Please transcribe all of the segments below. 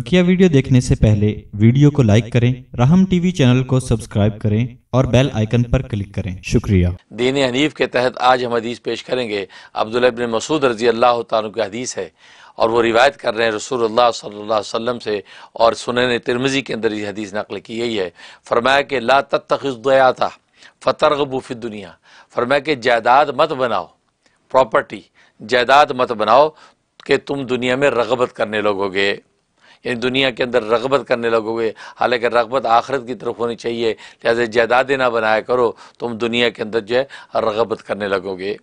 बकिया वीडियो देखने से पहले वीडियो को लाइक करें राहम टीवी चैनल को सब्सक्राइब करें और बेल आइकन पर क्लिक करें शुक्रिया दीन हनीफ के तहत आज हम हदीस पेश करेंगे अब्दुल अब्दुल्बिन मसूद रजी अल्लाह की हदीस है और वो रिवायत कर रहे हैं रसूल सल्लल्लाहु अलैहि वसल्लम से और सुनने तिरमिजी के अंदर ये हदीस नकल की गई है फरमाया कि ला तखया था फतरगबूफी दुनिया फरमाया कि जायदाद मत बनाओ प्रॉपर्टी जायदाद मत बनाओ कि तुम दुनिया में रगबत करने लगोगे यानी दुनिया के अंदर रगबत करने लगोगे हालांकि रगबत आखरत की तरफ होनी चाहिए लिहाजा जायदाद ना बनाया करो तुम दुनिया के अंदर जो है रगबत करने लगोगे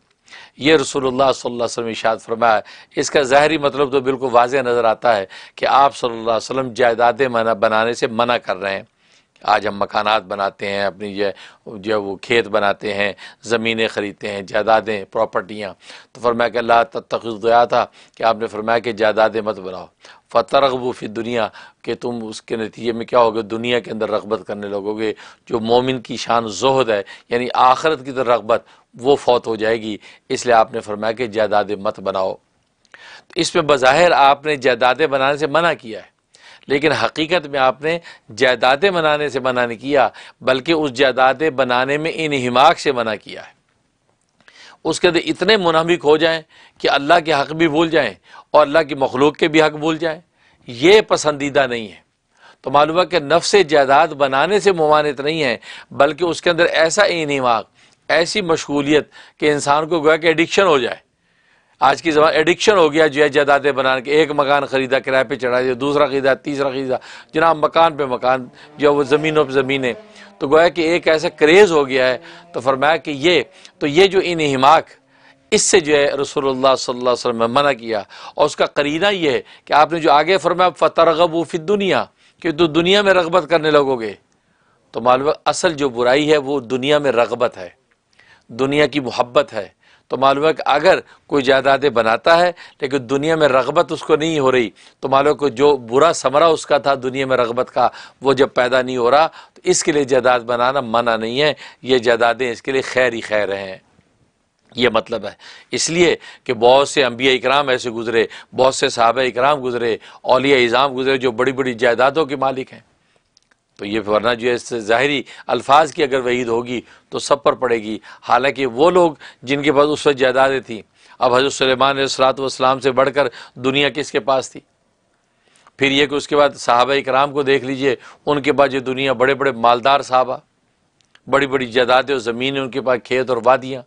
ये रसूलुल्लाह सल्लल्लाहु अलैहि वसल्लम इशाद फरमाया इसका ज़ाहरी मतलब तो बिल्कुल वाज नज़र आता है कि आप सल्लल्लाहु अलैहि वसल्लम मना बनाने से मना कर रहे हैं आज हम मकानात बनाते हैं अपनी जो जो वो खेत बनाते हैं ज़मीनें ख़रीदते हैं जायदादें प्रॉपर्टियाँ तो फरमाया कि अल्लाह तक तखुदया था कि आपने फरमाया कि जायदादें मत बनाओ फ़तरगबू रगबू फिर दुनिया के तुम उसके नतीजे में क्या होगे दुनिया के अंदर रगबत करने लगोगे जो मोमिन की शान जहद है यानी आखरत की तरह रगबत वो फौत हो जाएगी इसलिए आपने फरमाया कि जायदाद मत बनाओ तो इस पर बज़ाहिर आपने जायदादें बनाने से मना किया है लेकिन हकीकत में आपने जायदादें बनाने से मना नहीं किया बल्कि उस जायदादें बनाने में हिमाक से मना किया है उसके अंदर इतने मुनामिक हो जाएँ कि अल्लाह के हक भी भूल जाएँ और अल्लाह की मखलूक के भी हक भूल जाएं ये पसंदीदा नहीं है तो मालूम है कि नफ्स जायदाद बनाने से ममानत नहीं है बल्कि उसके अंदर ऐसा इनवाक ऐसी मशगूलियत कि इंसान को गोया कि एडिक्शन हो जाए आज की जबान एडिक्शन हो गया जो है जायदादें बनाने के एक मकान ख़रीदा किराए पर चढ़ा दिया दूसरा ख़रीदा तीसरा ख़रीदा जनाब मकान पर मकान जो है वो ज़मीनों पर ज़मीनें तो गोया कि एक ऐसा क्रेज़ हो गया है तो फरमाया कि ये तो ये जो इन हिमाक इससे जो है रसोल्ला वसलम ने मना किया और उसका करीना ये है कि आपने जो आगे फरमाया फ़तरगब वो फिर दुनिया कि तो दुनिया में रगबत करने लगोगे तो मालूम असल जो बुराई है वो दुनिया में रगबत है दुनिया की मोहब्बत है तो मालूम है कि अगर कोई जायदादें बनाता है लेकिन दुनिया में रगबत उसको नहीं हो रही तो मालूम को जो बुरा समरा उसका था दुनिया में रगबत का वो जब पैदा नहीं हो रहा तो इसके लिए जायदाद बनाना मना नहीं है ये जायदादें इसके लिए खैर ही खैर हैं ये मतलब है इसलिए कि बहुत से अम्बिया इकराम ऐसे गुजरे बहुत से साहब इकराम गुजरे अलिया इज़ाम गुजरे जो बड़ी बड़ी जायदादों के मालिक हैं तो ये वरना जो है ज़ाहरी अल्फाज की अगर वहीद होगी तो सब पर पड़ेगी हालांकि वो लोग जिनके पास उस वक्त जायदादें थी अब हजरत सलेमान सलात वसलाम से बढ़कर दुनिया किसके पास थी फिर यह कि उसके बाद साहबा इक्राम को देख लीजिए उनके पास ये दुनिया बड़े बड़े मालदार साहबा बड़ी बड़ी जायदादें और ज़मीनें उनके पास खेत और वादियाँ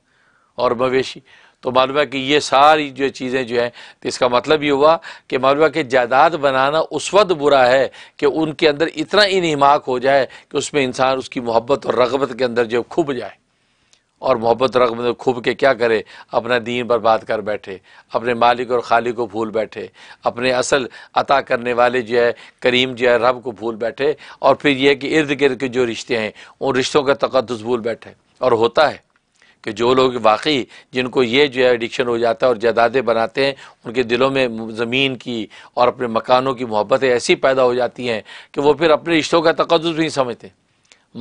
और मवेशी तो मालूम कि ये सारी जो चीज़ें जो हैं तो इसका मतलब ये हुआ कि मालूम कि जायदाद बनाना उस वक्त बुरा है कि उनके अंदर इतना इनहमाक हो जाए कि उसमें इंसान उसकी मोहब्बत और रगबत के अंदर जो खुब जाए और मोहब्बत रगबत खूब के क्या करे अपना दीन बर्बाद कर बैठे अपने मालिक और खाली को भूल बैठे अपने असल अता करने वाले जो है करीम जो है रब को भूल बैठे और फिर यह कि इर्द गिर्द के जो रिश्ते हैं उन रिश्तों का तकदस भूल बैठे और होता है कि जो लोग वाकई जिनको ये जो है एडिक्शन हो जाता है और जदादें बनाते हैं उनके दिलों में ज़मीन की और अपने मकानों की मोहब्बतें ऐसी पैदा हो जाती हैं कि वो फिर अपने रिश्तों का तकदस भी नहीं समझते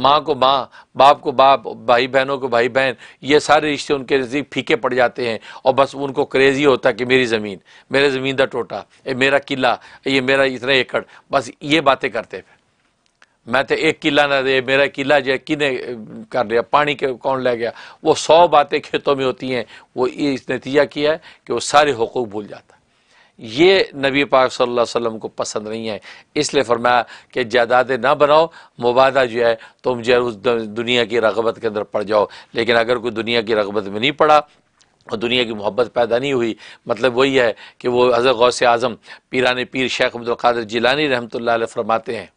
माँ को माँ बाप को बाप भाई बहनों को भाई बहन ये सारे रिश्ते उनके नज़दीक फीके पड़ जाते हैं और बस उनको क्रेज़ी होता है कि मेरी ज़मीन मेरे ज़मीन का टोटा ये मेरा किला ये मेरा इतना एकड़ बस ये बातें करते फिर मैं तो एक किला ना दे मेरा किला जो किने कर दिया पानी के कौन ले गया वो सौ बातें खेतों में होती हैं वो इस नतीजा किया है कि वो सारे हकूक भूल जाता है ये नबी पाक सल्लल्लाहु अलैहि वसल्लम को पसंद नहीं है इसलिए फरमाया कि जायदादें ना बनाओ मुबादा जो है तुम जो है उस दुनिया की रगबत के अंदर पड़ जाओ लेकिन अगर कोई दुनिया की रगबत में नहीं पड़ा और दुनिया की मोहब्बत पैदा नहीं हुई मतलब वही है कि वो हज़र गौस आज़म पीरान पीर शेख अब्दुल्कर जिलानी रहमत ला फरमाते हैं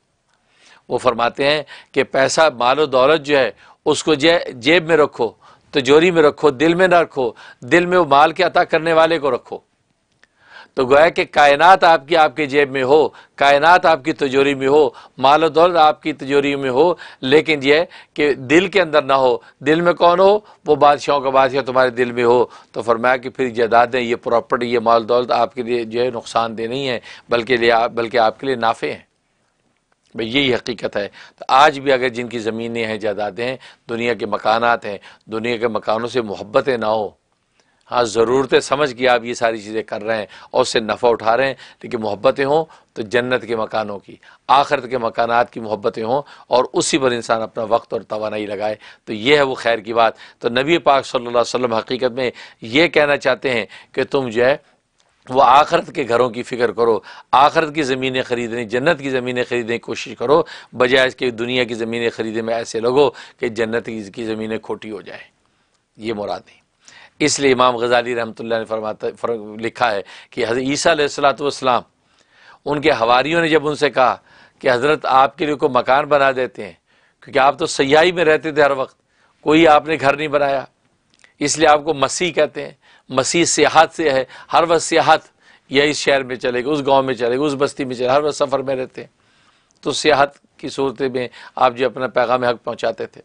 वो फरमाते हैं कि पैसा माल दौलत जो है उसको जे जेब में रखो तजोरी में रखो दिल में ना रखो दिल में वो माल के अता करने वाले को रखो तो गोया कि कायनात आपकी आपके जेब में हो कायनात आपकी तजोरी में हो माल दौलत आपकी तजोरी में हो लेकिन यह कि दिल के अंदर ना हो दिल में कौन हो वो बादशाहों का बादशाह तुम्हारे दिल में हो तो फरमाया कि फिर जायदादें ये प्रॉपर्टी ये माल दौलत आपके लिए जो है नुकसानदेह नहीं है बल्कि लिए बल्कि आपके लिए नाफे हैं भाई यही हकीकत है तो आज भी अगर जिनकी ज़मीनें हैं जायदादें हैं दुनिया के मकानात हैं दुनिया के मकानों से मोहब्बतें ना हो हाँ ज़रूरतें समझ के आप ये सारी चीज़ें कर रहे हैं और उससे नफ़ा उठा रहे हैं लेकिन मोहब्बतें हों तो जन्नत के मकानों की आखरत के मकानात की मोहब्बतें हों और उसी पर इंसान अपना वक्त और तोानाई लगाए तो यह है वो खैर की बात तो नबी पाक सल्लल्लाहु अलैहि वसल्लम हकीकत में ये कहना चाहते हैं कि तुम जो है वह आखरत के घरों की फ़िक्र करो आखरत की ज़मीनें ख़रीदने जन्नत की ज़मीनें ख़रीदने की कोशिश करो बजाय इसके दुनिया की ज़मीनें ख़रीदने में ऐसे लगो कि जन्नत की ज़मीनें खोटी हो जाए ये मुराद नहीं इसलिए इमाम गजाली रहमत ने फरमाता फर, लिखा है कि ईसा सलाम उनके हवारीयों ने जब उनसे कहा कि हज़रत आपके लिए कोई मकान बना देते हैं क्योंकि आप तो सयाही में रहते थे हर वक्त कोई आपने घर नहीं बनाया इसलिए आपको मसीह कहते हैं मसीह सियाहत से है हर वक्त सियाहत या इस शहर में चले उस गांव में चले उस बस्ती में चले हर वक्त सफ़र में रहते हैं तो सियाहत की सूरत में आप जो अपना पैगाम हक पहुँचाते थे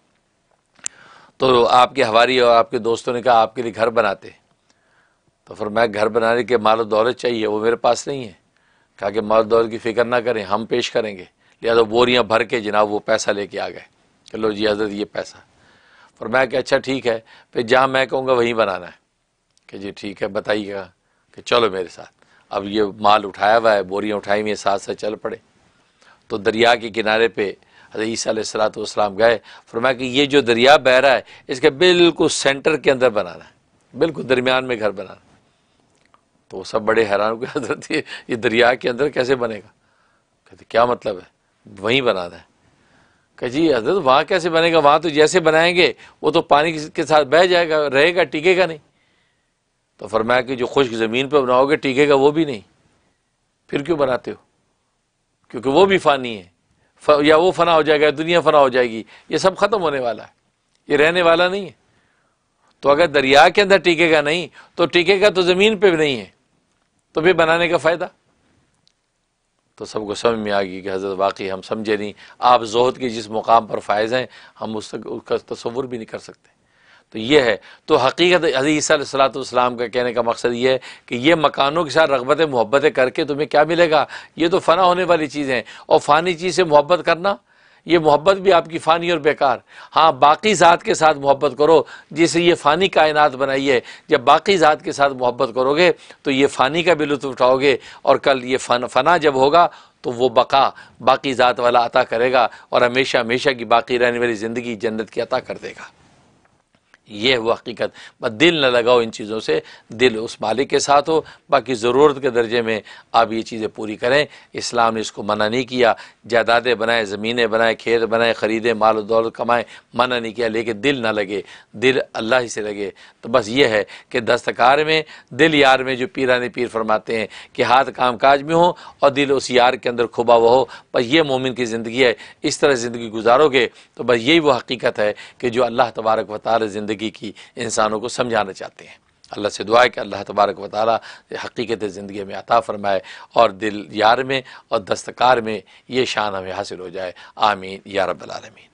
तो आपके हवारी और आपके दोस्तों ने कहा आपके लिए घर बनाते तो फिर मैं घर बनाने के माल दौलत चाहिए वो मेरे पास नहीं है कहा कि माल दौलत की फ़िक्र ना करें हम पेश करेंगे लिहाजा बोरियाँ भर के जनाब वो पैसा लेके आ गए चलो जी हजरत ये पैसा और मैं कि अच्छा ठीक है फिर जहाँ मैं कहूँगा वहीं बनाना है कि जी ठीक है बताइएगा कि चलो मेरे साथ अब ये माल उठाया हुआ है बोरियाँ उठाई हुई हैं साथ साथ चल पड़े तो दरिया के किनारे पे ईसा सलात वाम गए फरमाया कि ये जो दरिया बह रहा है इसके बिल्कुल सेंटर के अंदर बनाना है बिल्कुल दरमियान में घर बनाना तो वो सब बड़े हैरान हुए हजरत ये दरिया के अंदर कैसे बनेगा कहते क्या मतलब है वहीं बनाना है कह जी हजरत वहाँ कैसे बनेगा वहाँ तो जैसे बनाएंगे वो तो पानी के साथ बह जाएगा रहेगा टिकेगा नहीं तो फरमाया कि जो खुश्क ज़मीन पर बनाओगे टीकेगा वो भी नहीं फिर क्यों बनाते हो क्योंकि वो भी फ़ानी है या वो फना हो जाएगा दुनिया फना हो जाएगी ये सब ख़त्म होने वाला है ये रहने वाला नहीं है तो अगर दरिया के अंदर टीकेगा नहीं तो टीकेगा तो ज़मीन पे भी नहीं है तो फिर बनाने का फ़ायदा तो सबको समझ में आ गई कि हज़रत वाकई हम समझे नहीं आप जोहद के जिस मुकाम पर फायज़ हैं हम उस तक उसका तस्वुर भी नहीं कर सकते तो ये है तो हकीकत सलाम का कहने का मकसद ये है कि ये मकानों के साथ रगबत मोहब्बतें करके तुम्हें क्या मिलेगा ये तो फ़ना होने वाली चीज़ है और फ़ानी चीज़ से मोहब्बत करना ये मोहब्बत भी आपकी फ़ानी और बेकार हाँ बाकी ज़ात के साथ मोहब्बत करो जिसे ये फ़ानी कायनात बनाई है जब बाकी ज़ात के साथ मोहब्बत करोगे तो ये फ़ानी का भी लुत्फ उठाओगे और कल ये फन फना जब होगा तो वो बका बाकी ज़ात वाला अता करेगा और हमेशा हमेशा की बाकी रहने वाली ज़िंदगी जन्नत की अता कर देगा ये है वो हकीकत बस दिल न लगाओ इन चीज़ों से दिल उस मालिक के साथ हो बाकी ज़रूरत के दर्जे में आप ये चीज़ें पूरी करें इस्लाम ने इसको मना नहीं किया जायदादें बनाएं ज़मीनें बनाएं खेत बनाएं ख़रीदें माल दौलत कमाएं मना नहीं किया लेकिन दिल ना लगे दिल अल्लाह ही से लगे तो बस ये है कि दस्तकार में दिल यार में जो ने पीर फरमाते हैं कि हाथ काम काज में हो और दिल उस यार के अंदर खुबा हुआ हो बस ये मोमिन की ज़िंदगी है इस तरह ज़िंदगी गुजारोगे तो बस यही वो हकीकत है कि जो अल्लाह तबारक वाली ज़िंदगी ज़िंदगी की इंसानों को समझाना चाहते हैं अल्लाह से दुआ है कि अल्लाह तबारक वाली हकीकत ज़िंदगी में अता फ़रमाए और दिल यार में और दस्तकार में ये शान हमें हासिल हो जाए आमीन या रबालमीन